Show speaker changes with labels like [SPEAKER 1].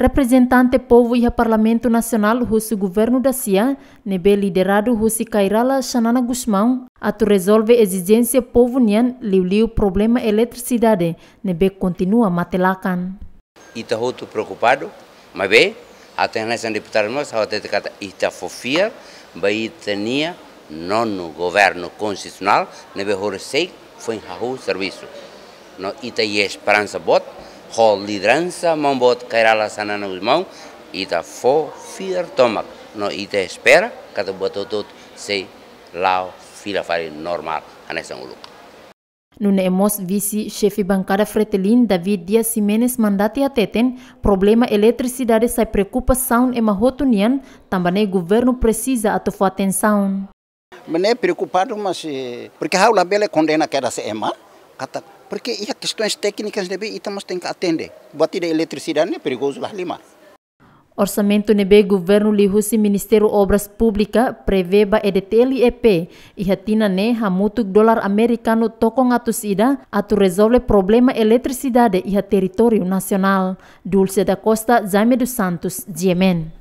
[SPEAKER 1] Representante povo e Parlamento Nacional russo governo da CIA, nebe liderado russo Kairala Shanana Guzmão, atu resolve exigência povo nian liu problema eletricidade, nebe continua matelakan.
[SPEAKER 2] Ita hoto preocupado, mas bem, até nessa deputada nossa, até kata ita fofia, bai tenia nono governo constitucional, nebe horsei foi em serviço. No, ita e esperança bot, ho liderança mão lá na mão, e usmão ita fo toma, não, e ita espera cada kata todo, sei lao fila fare normal anesan uluk
[SPEAKER 1] Nuna emos vice-chefe bancada Fretelin David Dias Simenes mandate ateten problema eletricidade sai preocupação e mahotunian também o governo precisa atofo atenção.
[SPEAKER 3] Mene preocupado mas eh, porque a bela condena que era se ema kata porque ia ya, questões kan técnicas de bem e temos que atender. Bati da eletricidade, é perigoso lá lima.
[SPEAKER 1] Orçamento nebe governo li husi Ministério Obras Públicas preveba edeteli EP i hatina ne hamutuk dolar amerikano toko ngatus ida atu resolve problema elektrisidade i hat teritorio nasional. Dulce da Costa, Jaime dos Santos, GMN.